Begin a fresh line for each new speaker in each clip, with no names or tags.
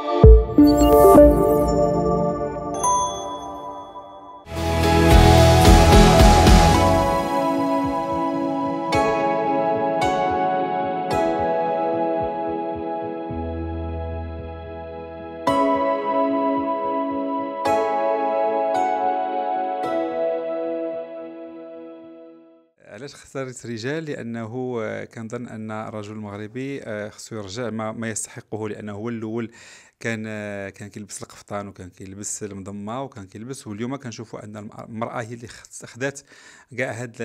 Thank you. علاش اختاريت رجال لانه كنظن ان الرجل المغربي آه، خصو يرجع ما, ما يستحقه لانه هو الاول كان آه، كان كيلبس القفطان وكان كيلبس المضمه وكان كيلبس واليوم كنشوفوا ان المراه هي اللي خدات كاع هذا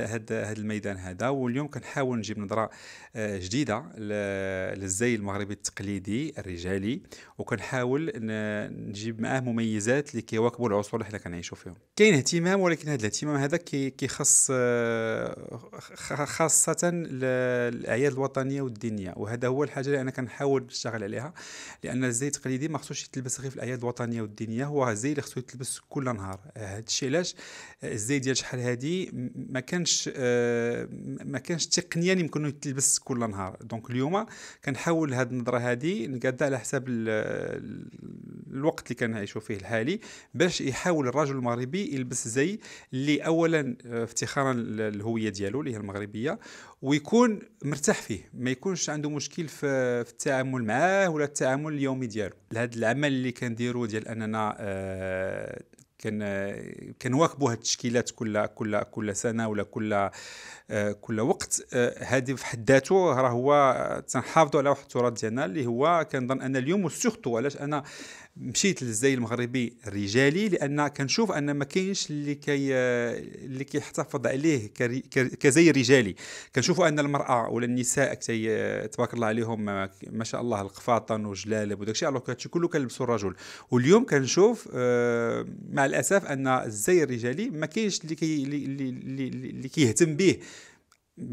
الميدان هذا واليوم كنحاول نجيب نظره آه، جديده للزي المغربي التقليدي الرجالي وكنحاول نجيب معاه مميزات اللي كيواكبوا العصور اللي حنا كنعيشوا فيهم كاين اهتمام ولكن هذا الاهتمام هذا كيخص خاصه الاعياد الوطنيه والدينيه وهذا هو الحاجه اللي انا كنحاول نشتغل عليها لان الزي التقليدي ما خصوش يتلبس غير في الاعياد الوطنيه والدينيه هو زي اللي خصو يتلبس كل نهار هذا الشيء علاش الزي ديال شحال هادي ما كانش آه، ما كانش تقنيا يمكن يتلبس كل نهار دونك اليوم كنحاول هاد النظره هادي نقادها على حساب الوقت اللي عايشو فيه الحالي باش يحاول الرجل المغربي يلبس زي اللي اولا آه، افتخارا للهويه ديالو اللي هي المغربيه ويكون مرتاح فيه ما يكونش عنده مشكل في, في التعامل معاه ولا التعامل اليومي ديالو هذا العمل اللي كنديرو ديال اننا آه، كان كنواكبوا هاد التشكيلات كل كل كل سنه ولا كل آه، كل وقت هذه آه، في حد ذاته راه هو آه، تنحافظوا على واحد التراث ديالنا اللي هو كنظن ان اليوم وسورتو علاش انا مشيت للزي المغربي الرجالي لان كنشوف ان ما كاينش اللي كي اللي كيحتفظ عليه كزي رجالي كنشوفوا ان المراه ولا النساء تبارك الله عليهم ما شاء الله القفاطن وجلالب وداك الشيء الوغ كلو كنلبسوا الرجل واليوم كنشوف مع الاسف ان الزي الرجالي ما كاينش اللي كي اللي كيهتم به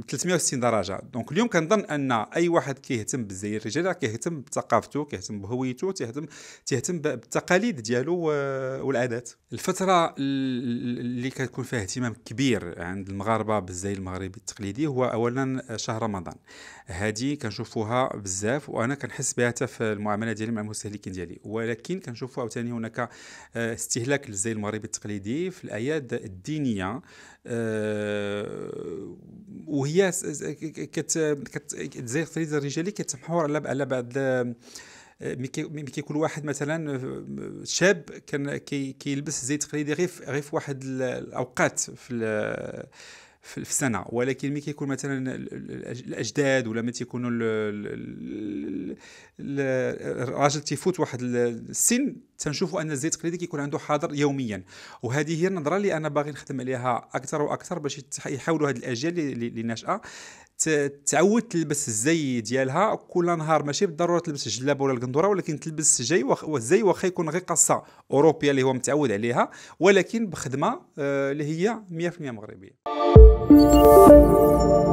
360 درجه دونك اليوم كنظن ان اي واحد كيهتم بالزي الرجالي راه كيهتم بثقافته كيهتم بهويته تيهتم تيهتم بالتقاليد ديالو والعادات الفتره اللي كتكون فيها اهتمام كبير عند المغاربه بالزي المغربي التقليدي هو اولا شهر رمضان هذه كنشوفوها بزاف وانا كنحس بها حتى في المعامله ديالي مع المستهلكين ديالي ولكن كنشوفوا عاوتاني هناك آه، استهلاك للزي المغربي التقليدي في الاعياد الدينيه آه، وهي كت كتزاير الرجالي كتمحور على على بعض آه، ملي كيكون واحد مثلا آه، شاب كان كيلبس كي زي تقليدي غير غير في واحد الاوقات في في السنه ولكن ملي كيكون مثلا الاجداد ولا ملي تيكونوا الراجل تيفوت واحد السن تنشوفوا ان الزيت التقليدي كيكون عنده حاضر يوميا وهذه هي النظره اللي انا باغي نخدم عليها اكثر واكثر باش يحاولوا هذه الاجيال اللي ناشئه تعود تلبس الزي ديالها كل نهار ماشي بالضروره تلبس الجلابه ولا القندوره ولكن تلبس الزي والزي واخا يكون غير قصه اوروبيه اللي هو متعود عليها ولكن بخدمه آه، اللي هي 100% مغربيه Thank you.